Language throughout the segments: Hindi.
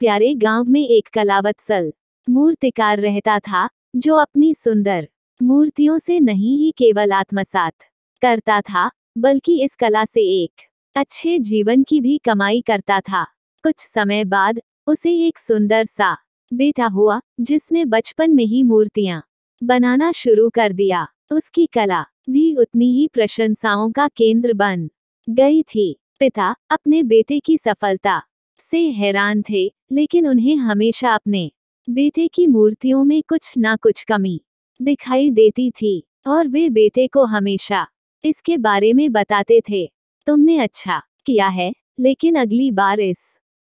प्यारे गांव में एक कलावत सल मूर्तिकार रहता था जो अपनी सुंदर मूर्तियों से नहीं ही केवल आत्मसात करता था बल्कि इस कला से एक अच्छे जीवन की भी कमाई करता था कुछ समय बाद उसे एक सुंदर सा बेटा हुआ जिसने बचपन में ही मूर्तियां बनाना शुरू कर दिया उसकी कला भी उतनी ही प्रशंसाओं का केंद्र बन गई थी पिता अपने बेटे की सफलता से हैरान थे लेकिन उन्हें हमेशा अपने बेटे की मूर्तियों में कुछ ना कुछ कमी दिखाई देती थी और वे बेटे को हमेशा इसके बारे में बताते थे तुमने अच्छा किया है लेकिन अगली बार इस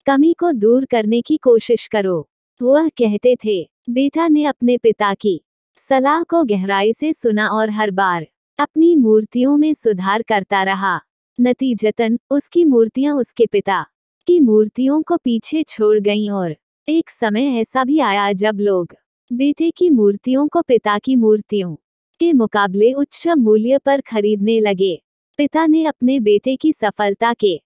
कमी को दूर करने की कोशिश करो वह कहते थे बेटा ने अपने पिता की सलाह को गहराई से सुना और हर बार अपनी मूर्तियों में सुधार करता रहा नतीजतन उसकी मूर्तियां उसके पिता की मूर्तियों को पीछे छोड़ गईं और एक समय ऐसा भी आया जब लोग बेटे की मूर्तियों को पिता की मूर्तियों के मुकाबले उच्च मूल्य पर खरीदने लगे पिता ने अपने बेटे की सफलता के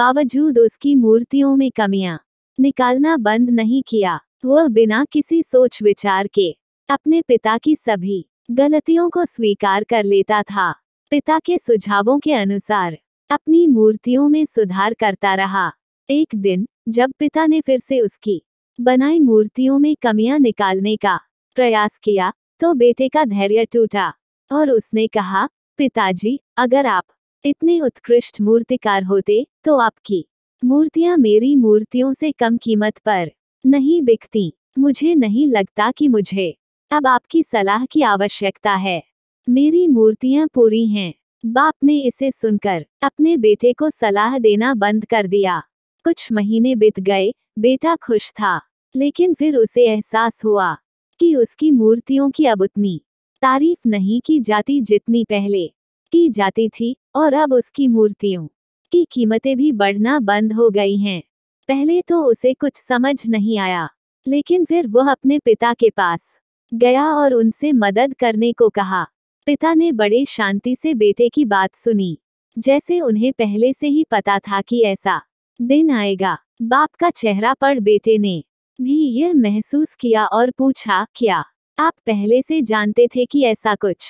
बावजूद उसकी मूर्तियों में कमियां निकालना बंद नहीं किया वह बिना किसी सोच विचार के अपने पिता की सभी गलतियों को स्वीकार कर लेता था पिता के सुझावों के अनुसार अपनी मूर्तियों में सुधार करता रहा एक दिन जब पिता ने फिर से उसकी बनाई मूर्तियों में कमियां निकालने का प्रयास किया तो बेटे का धैर्य टूटा और उसने कहा पिताजी अगर आप इतने उत्कृष्ट मूर्तिकार होते तो आपकी मूर्तियां मेरी मूर्तियों से कम कीमत पर नहीं बिकती मुझे नहीं लगता कि मुझे अब आपकी सलाह की आवश्यकता है मेरी मूर्तियां पूरी हैं बाप ने इसे सुनकर अपने बेटे को सलाह देना बंद कर दिया कुछ महीने बीत गए बेटा खुश था लेकिन फिर उसे एहसास हुआ कि उसकी मूर्तियों की अब उतनी तारीफ नहीं की जाती जितनी पहले की जाती थी और अब उसकी मूर्तियों की कीमतें भी बढ़ना बंद हो गई हैं पहले तो उसे कुछ समझ नहीं आया लेकिन फिर वह अपने पिता के पास गया और उनसे मदद करने को कहा पिता ने बड़े शांति से बेटे की बात सुनी जैसे उन्हें पहले से ही पता था कि ऐसा दिन आएगा बाप का चेहरा पर बेटे ने भी यह महसूस किया और पूछा क्या आप पहले से जानते थे कि ऐसा कुछ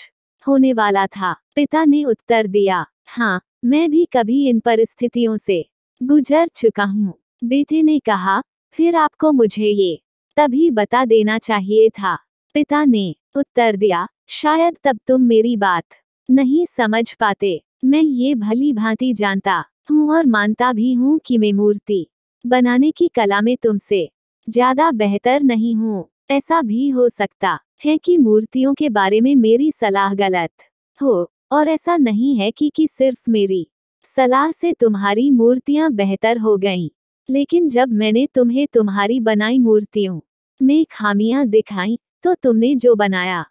होने वाला था पिता ने उत्तर दिया हाँ मैं भी कभी इन परिस्थितियों से गुजर चुका हूँ बेटे ने कहा फिर आपको मुझे ये तभी बता देना चाहिए था पिता ने उत्तर दिया शायद तब तुम मेरी बात नहीं समझ पाते मैं ये भली भांति जानता हूँ और मानता भी हूँ कि मैं मूर्ति बनाने की कला में तुमसे ज्यादा बेहतर नहीं हूँ ऐसा भी हो सकता है कि मूर्तियों के बारे में मेरी सलाह गलत हो और ऐसा नहीं है कि कि सिर्फ मेरी सलाह से तुम्हारी मूर्तियाँ बेहतर हो गईं। लेकिन जब मैंने तुम्हें तुम्हारी बनाई मूर्तियों में खामियां दिखाई तो तुमने जो बनाया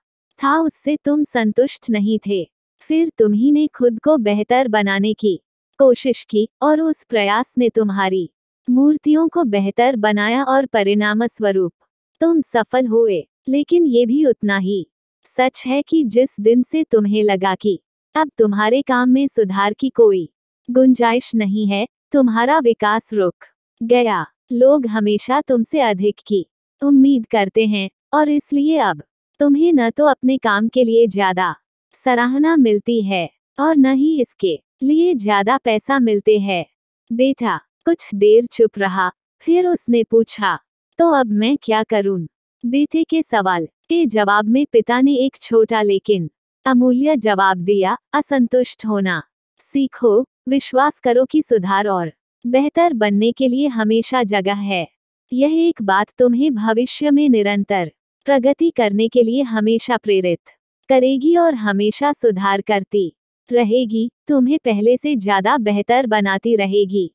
था उससे तुम संतुष्ट नहीं थे फिर तुम्ही ने खुद को बेहतर बनाने की कोशिश की और उस प्रयास ने तुम्हारी मूर्तियों को बेहतर बनाया और परिणाम स्वरूप तुम सफल हुए लेकिन ये भी उतना ही सच है कि जिस दिन से तुम्हें लगा कि अब तुम्हारे काम में सुधार की कोई गुंजाइश नहीं है तुम्हारा विकास रुक गया लोग हमेशा तुमसे अधिक की उम्मीद करते हैं और इसलिए अब तुम्हें न तो अपने काम के लिए ज्यादा सराहना मिलती है और न ही इसके लिए ज्यादा पैसा मिलते हैं बेटा कुछ देर चुप रहा फिर उसने पूछा तो अब मैं क्या करूं? बेटे के सवाल के जवाब में पिता ने एक छोटा लेकिन अमूल्य जवाब दिया असंतुष्ट होना सीखो विश्वास करो कि सुधार और बेहतर बनने के लिए हमेशा जगह है यह एक बात तुम्हें भविष्य में निरंतर प्रगति करने के लिए हमेशा प्रेरित करेगी और हमेशा सुधार करती रहेगी तुम्हें पहले से ज्यादा बेहतर बनाती रहेगी